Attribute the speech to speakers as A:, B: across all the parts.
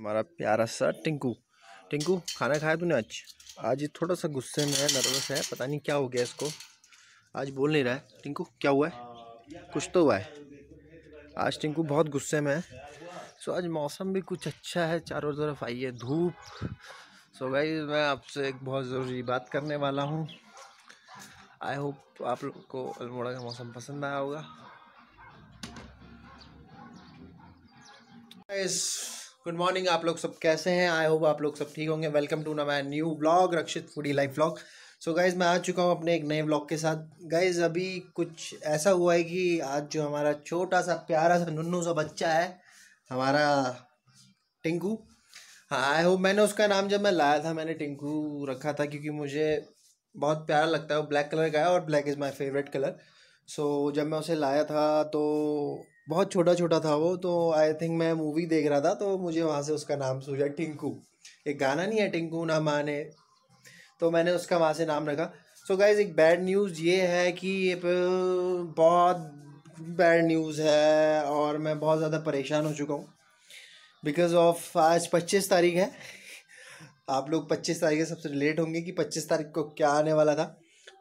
A: हमारा प्यारा सा टिंकू टिंकू खाना खाया तूने आज आज ये थोड़ा सा गुस्से में है नर्वस है पता नहीं क्या हो गया इसको आज बोल नहीं रहा है टिंकू क्या हुआ है कुछ तो हुआ है आज टिंकू बहुत गुस्से में है सो आज मौसम भी कुछ अच्छा है चारों तरफ आई है धूप सो भाई मैं आपसे एक बहुत ज़रूरी बात करने वाला हूँ आई होप आप लोग को अल्मोड़ा का मौसम पसंद आया होगा गुड मॉर्निंग आप लोग सब कैसे हैं आई होप आप लोग सब ठीक होंगे welcome to my new blog Rakshit foodie life blog so guys मैं आ चुका हूँ अपने एक नए ब्लॉग के साथ गाइज अभी कुछ ऐसा हुआ है कि आज जो हमारा छोटा सा प्यारा सा नुनू सा बच्चा है हमारा टिंकू हाँ आई होप मैंने उसका नाम जब मैं लाया था मैंने टिंकू रखा था क्योंकि मुझे बहुत प्यारा लगता है वो ब्लैक कलर का है और black is my favourite colour so जब मैं उसे लाया था तो बहुत छोटा छोटा था वो तो आई थिंक मैं मूवी देख रहा था तो मुझे वहाँ से उसका नाम सूझा टिंकू एक गाना नहीं है टिंकू ना माने तो मैंने उसका वहाँ से नाम रखा सो so गाइज एक बैड न्यूज़ ये है कि बहुत बैड न्यूज़ है और मैं बहुत ज़्यादा परेशान हो चुका हूँ बिकॉज ऑफ आज पच्चीस तारीख है आप लोग पच्चीस तारीख से सबसे लेट होंगे कि पच्चीस तारीख को क्या आने वाला था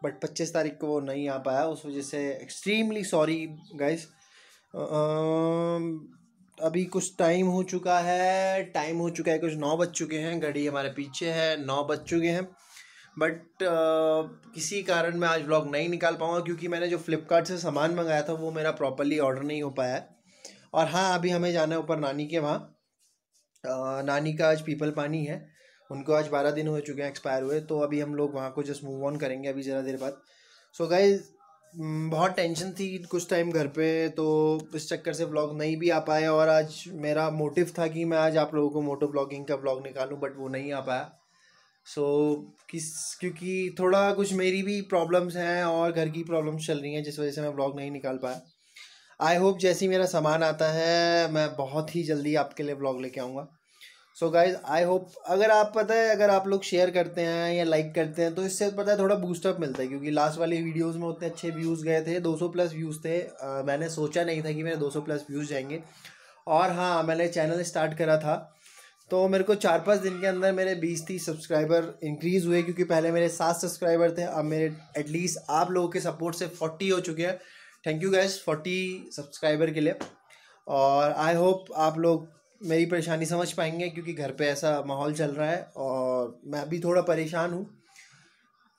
A: बट पच्चीस तारीख को वो नहीं आ पाया उस वजह से एक्सट्रीमली सॉरी गाइज़ अभी कुछ टाइम हो चुका है टाइम हो चुका है कुछ नौ बज चुके हैं घड़ी हमारे पीछे है नौ बज चुके हैं बट uh, किसी कारण मैं आज व्लॉग नहीं निकाल पाऊँगा क्योंकि मैंने जो फ्लिपकार्ट से सामान मंगाया था वो मेरा प्रॉपरली ऑर्डर नहीं हो पाया है और हाँ अभी हमें जाना है ऊपर नानी के वहाँ नानी का आज पीपल पानी है उनको आज बारह दिन हो चुके हैं एक्सपायर हुए तो अभी हम लोग वहाँ को जस्ट मूव ऑन करेंगे अभी ज़रा देर बाद सो so गाइज हम्म, बहुत टेंशन थी कुछ टाइम घर पे तो इस चक्कर से ब्लॉग नहीं भी आ पाया और आज मेरा मोटिव था कि मैं आज आप लोगों को मोटो ब्लॉगिंग का ब्लॉग निकालूं बट वो नहीं आ पाया सो so, किस क्योंकि थोड़ा कुछ मेरी भी प्रॉब्लम्स हैं और घर की प्रॉब्लम्स चल रही हैं जिस वजह से मैं ब्लॉग नहीं निकाल पाया आई होप जैसे ही मेरा सामान आता है मैं बहुत ही जल्दी आपके लिए ब्लॉग लेके आऊँगा सो गाइज आई होप अगर आप पता है अगर आप लोग शेयर करते हैं या लाइक करते हैं तो इससे पता है थोड़ा बूस्टअप मिलता है क्योंकि लास्ट वाली वीडियोस में उतने अच्छे व्यूज़ गए थे 200 प्लस व्यूज़ थे आ, मैंने सोचा नहीं था कि मेरे 200 प्लस व्यूज़ जाएंगे और हाँ मैंने चैनल स्टार्ट करा था तो मेरे को चार पाँच दिन के अंदर मेरे बीस तीस सब्सक्राइबर इंक्रीज़ हुए क्योंकि पहले मेरे सात सब्सक्राइबर थे अब मेरे एटलीस्ट आप लोगों के सपोर्ट से फोर्टी हो चुके हैं thank you guys forty subscriber के लिए और आई होप आप लोग मेरी परेशानी समझ पाएंगे क्योंकि घर पे ऐसा माहौल चल रहा है और मैं अभी थोड़ा परेशान हूँ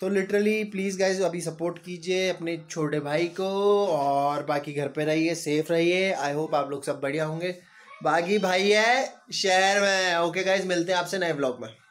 A: तो लिटरली प्लीज़ गाइज अभी सपोर्ट कीजिए अपने छोटे भाई को और बाकी घर पे रहिए सेफ रहिए आई होप आप लोग सब बढ़िया होंगे बाकी भाई है शहर में ओके गाइज मिलते हैं आपसे नए ब्लॉग में